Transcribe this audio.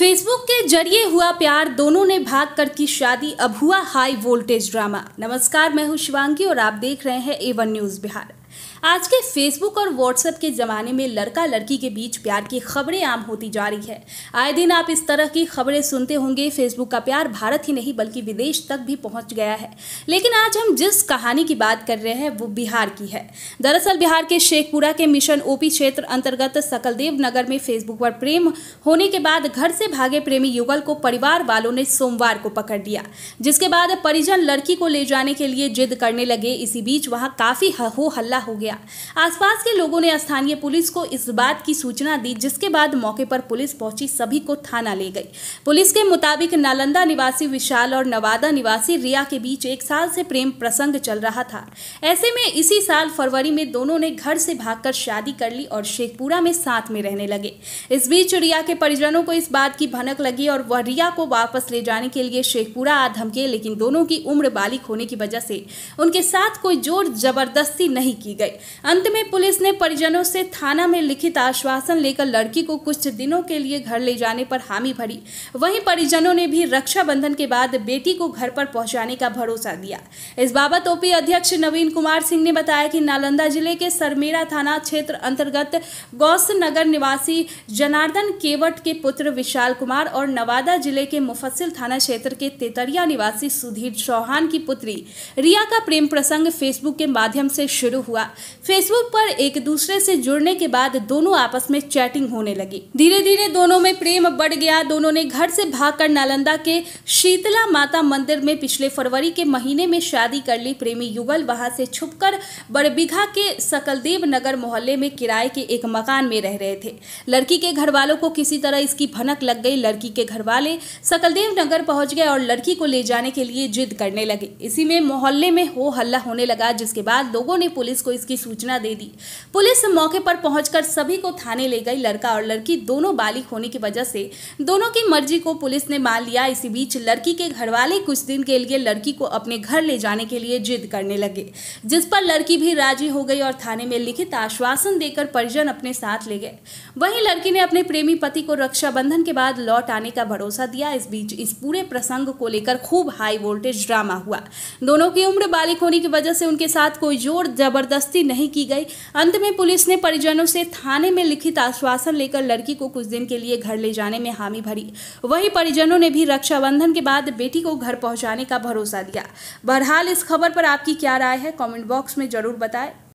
Facebook के जरिए हुआ प्यार दोनों ने भाग कर की शादी अब हुआ हाई वोल्टेज ड्रामा नमस्कार मैं हूं शिवांगी और आप देख रहे हैं एवन न्यूज बिहार आज के फेसबुक और व्हाट्सएप के ज़माने में लड़का लड़की के बीच प्यार की खबरें आम होती जा रही है आए दिन आप इस तरह की खबरें सुनते होंगे फेसबुक का प्यार भारत ही नहीं बल्कि विदेश तक भी पहुंच गया है लेकिन आज हम जिस कहानी की बात कर रहे हैं वो बिहार की है दरअसल बिहार के शेखपुरा के मिशन ओपी क्षेत्र अंतर्गत सकलदेव नगर में फेसबुक पर प्रेम होने के बाद घर से भागे प्रेमी युगल को परिवार वालों ने सोमवार को पकड़ लिया जिसके बाद परिजन लड़की को ले जाने के लिए जिद करने लगे इसी बीच वहाँ काफ़ी हो हल्ला हो गया आसपास के लोगों ने स्थानीय पुलिस को इस बात की सूचना दी जिसके बाद मौके पर पुलिस पहुंची सभी को थाना ले गई पुलिस के मुताबिक नालंदा निवासी विशाल और नवादा निवासी रिया के बीच एक साल से प्रेम प्रसंग चल रहा था ऐसे में इसी साल फरवरी में दोनों ने घर से भागकर शादी कर ली और शेखपुरा में साथ में रहने लगे इस बीच रिया के परिजनों को इस बात की भनक लगी और वह रिया को वापस ले जाने के लिए शेखपुरा आ धमके लेकिन दोनों की उम्र बालिक होने की वजह से उनके साथ कोई जोर जबरदस्ती नहीं की की गई अंत में पुलिस ने परिजनों से थाना में लिखित आश्वासन लेकर लड़की को कुछ दिनों के लिए घर ले जाने पर हामी भरी वहीं परिजनों ने भी रक्षाबंधन के बाद बेटी को घर पर पहुंचाने का भरोसा दिया इस बाबत ओपी अध्यक्ष नवीन कुमार सिंह ने बताया कि नालंदा जिले के सरमेरा थाना क्षेत्र अंतर्गत गौस नगर निवासी जनार्दन केवट के पुत्र विशाल कुमार और नवादा जिले के मुफस्सिल थाना क्षेत्र के तेतरिया निवासी सुधीर चौहान की पुत्री रिया का प्रेम प्रसंग फेसबुक के माध्यम से शुरू हुआ हुआ फेसबुक पर एक दूसरे से जुड़ने के बाद दोनों आपस में चैटिंग होने लगी धीरे धीरे दोनों में प्रेम बढ़ गया दोनों ने घर से भागकर नालंदा के शीतला माता मंदिर में पिछले फरवरी के महीने में शादी कर ली प्रेमी युगल वहां से छुपकर बड़बीघा के सकलदेव नगर मोहल्ले में किराए के एक मकान में रह रहे थे लड़की के घर वालों को किसी तरह इसकी भनक लग गई लड़की के घर वाले सकलदेव नगर पहुंच गए और लड़की को ले जाने के लिए जिद करने लगे इसी में मोहल्ले में हो हल्ला होने लगा जिसके बाद लोगों ने पुलिस को को इसकी सूचना दे दी पुलिस मौके पर पहुंचकर सभी को थाने ले गई लड़का और लड़की दोनों बालिक होने की वजह से दोनों की मर्जी को पुलिस ने मान लिया इसी बीच लड़की के घर वाले कुछ दिन के लिए लड़की को अपने घर ले जाने के लिए जिद करने लगे जिस पर लड़की भी राजी हो गई और थाने में लिखित आश्वासन देकर परिजन अपने साथ ले गए वहीं लड़की ने अपने प्रेमी पति को रक्षाबंधन के बाद लौट आने का भरोसा दिया इस बीच इस पूरे प्रसंग को लेकर खूब हाई वोल्टेज ड्रामा हुआ दोनों की उम्र बालिक होने की वजह से उनके साथ कोई जोर जबरदस्त जबरदस्ती नहीं की गई अंत में पुलिस ने परिजनों से थाने में लिखित आश्वासन लेकर लड़की को कुछ दिन के लिए घर ले जाने में हामी भरी वही परिजनों ने भी रक्षाबंधन के बाद बेटी को घर पहुंचाने का भरोसा दिया बहरहाल इस खबर पर आपकी क्या राय है कमेंट बॉक्स में जरूर बताएं